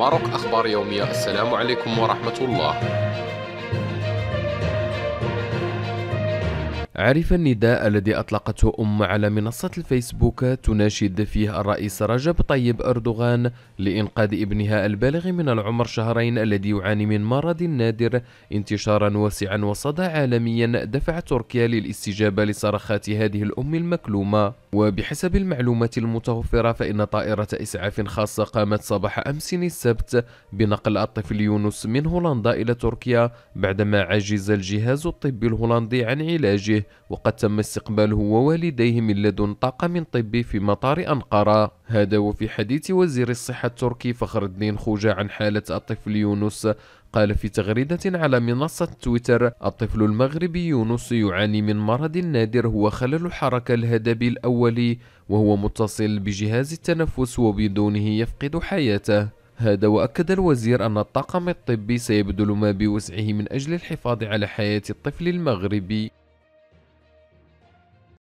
ماروك أخبار يومية السلام عليكم ورحمة الله عرف النداء الذي أطلقته أم على منصة الفيسبوك تناشد فيه الرئيس رجب طيب أردوغان لإنقاذ ابنها البالغ من العمر شهرين الذي يعاني من مرض نادر انتشارا واسعا وصدى عالميا دفع تركيا للاستجابة لصرخات هذه الأم المكلومة وبحسب المعلومات المتوفرة فإن طائرة إسعاف خاصة قامت صباح أمس السبت بنقل الطفل يونس من هولندا إلى تركيا بعدما عجز الجهاز الطبي الهولندي عن علاجه وقد تم استقباله ووالديه من لدن طاقم طبي في مطار أنقرة هذا وفي حديث وزير الصحة التركي فخر الدين خوجة عن حالة الطفل يونس قال في تغريدة على منصة تويتر الطفل المغربي يونس يعاني من مرض نادر هو خلل حركة الهدب الأولي وهو متصل بجهاز التنفس وبدونه يفقد حياته هذا وأكد الوزير أن الطاقم الطبي سيبذل ما بوسعه من أجل الحفاظ على حياة الطفل المغربي